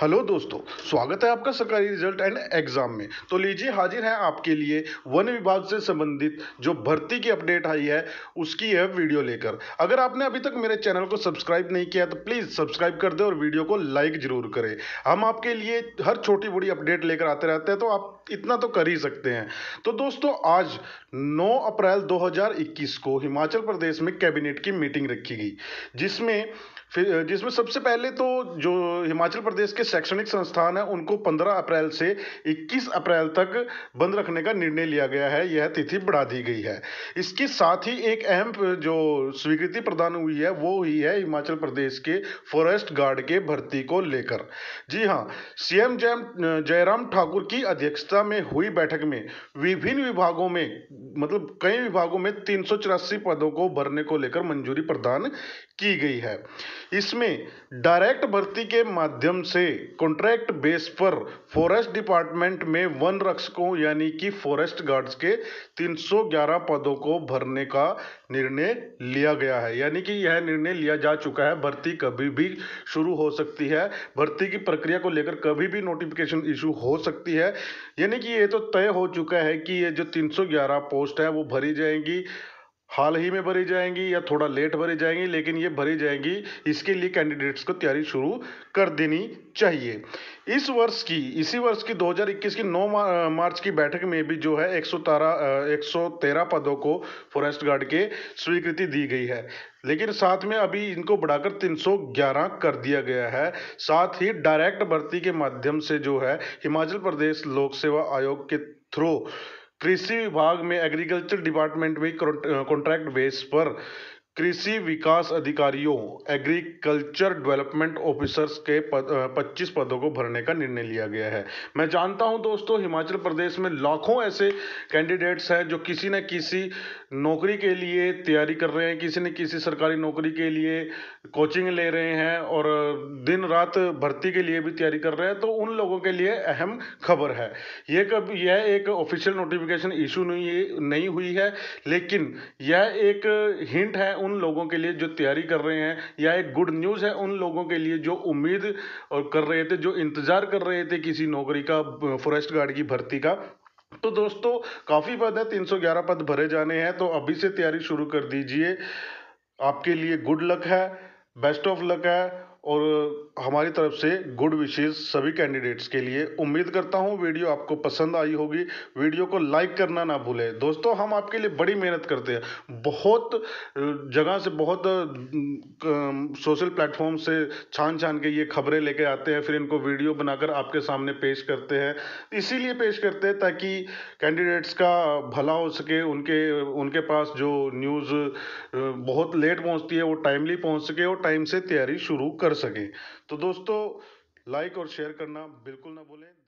hello दोस्तों स्वागत है आपका सरकारी रिजल्ट एंड एग्जाम में तो लीजिए हाजिर है आपके लिए वन विभाग से संबंधित जो भर्ती की अपडेट आई है उसकी है वीडियो लेकर अगर आपने अभी तक मेरे चैनल को सब्सक्राइब नहीं किया तो प्लीज़ सब्सक्राइब कर दे और वीडियो को लाइक जरूर करें हम आपके लिए हर छोटी बड़ी अपडेट लेकर आते रहते हैं तो आप इतना तो कर ही सकते हैं तो दोस्तों आज नौ अप्रैल दो को हिमाचल प्रदेश में कैबिनेट की मीटिंग रखी गई जिसमें फिर जिसमें सबसे पहले तो जो हिमाचल प्रदेश के शैक्षणिक संस्थान है उनको 15 अप्रैल से 21 अप्रैल तक बंद रखने का निर्णय लिया गया है यह तिथि बढ़ा दी गई है इसके साथ ही एक अहम जो स्वीकृति प्रदान हुई है वो ही है हिमाचल प्रदेश के फॉरेस्ट गार्ड के भर्ती को लेकर जी हाँ सीएम जय जयराम ठाकुर की अध्यक्षता में हुई बैठक में विभिन्न विभागों में मतलब कई विभागों में तीन पदों को भरने को लेकर मंजूरी प्रदान की गई है इसमें डायरेक्ट भर्ती के माध्यम से कॉन्ट्रैक्ट बेस पर फॉरेस्ट डिपार्टमेंट में वन रक्षकों यानी कि फॉरेस्ट गार्ड्स के 311 पदों को भरने का निर्णय लिया गया है यानी कि यह निर्णय लिया जा चुका है भर्ती कभी भी शुरू हो सकती है भर्ती की प्रक्रिया को लेकर कभी भी नोटिफिकेशन इशू हो सकती है यानी कि ये तो तय हो चुका है कि ये जो 311 पोस्ट है वो भरी जाएंगी हाल ही में भरी जाएंगी या थोड़ा लेट भरी जाएंगी लेकिन ये भरी जाएंगी इसके लिए कैंडिडेट्स को तैयारी शुरू कर देनी चाहिए इस वर्ष की इसी वर्ष की 2021 की 9 मार्च की बैठक में भी जो है एक सौ तेरह पदों को फॉरेस्ट गार्ड के स्वीकृति दी गई है लेकिन साथ में अभी इनको बढ़ाकर 311 कर दिया गया है साथ ही डायरेक्ट भर्ती के माध्यम से जो है हिमाचल प्रदेश लोक सेवा आयोग के थ्रू कृषि विभाग में एग्रीकल्चर डिपार्टमेंट में कॉन्ट्रैक्ट बेस पर कृषि विकास अधिकारियों एग्रीकल्चर डेवलपमेंट ऑफिसर्स के पद, 25 पदों को भरने का निर्णय लिया गया है मैं जानता हूं दोस्तों हिमाचल प्रदेश में लाखों ऐसे कैंडिडेट्स हैं जो किसी न किसी नौकरी के लिए तैयारी कर रहे हैं किसी न किसी सरकारी नौकरी के लिए कोचिंग ले रहे हैं और दिन रात भर्ती के लिए भी तैयारी कर रहे हैं तो उन लोगों के लिए अहम खबर है यह कब यह एक ऑफिशियल नोटिफिकेशन इशू नहीं नहीं हुई है लेकिन यह एक हिंट है उन लोगों के लिए जो तैयारी कर रहे हैं या एक गुड न्यूज़ है उन लोगों के लिए जो उम्मीद और कर रहे थे जो इंतज़ार कर रहे थे किसी नौकरी का फॉरेस्ट गार्ड की भर्ती का तो दोस्तों काफ़ी पद है 311 पद भरे जाने हैं तो अभी से तैयारी शुरू कर दीजिए आपके लिए गुड लक है बेस्ट ऑफ लक है और हमारी तरफ से गुड विशेज़ सभी कैंडिडेट्स के लिए उम्मीद करता हूँ वीडियो आपको पसंद आई होगी वीडियो को लाइक करना ना भूलें दोस्तों हम आपके लिए बड़ी मेहनत करते हैं बहुत जगह से बहुत सोशल प्लेटफॉर्म से छान छान के ये खबरें लेके आते हैं फिर इनको वीडियो बनाकर आपके सामने पेश करते हैं इसीलिए पेश करते हैं ताकि कैंडिडेट्स का भला हो सके उनके उनके पास जो न्यूज़ बहुत लेट पहुँचती है वो टाइमली पहुँच सके और टाइम से तैयारी शुरू कर सकें तो दोस्तों लाइक और शेयर करना बिल्कुल ना भूलें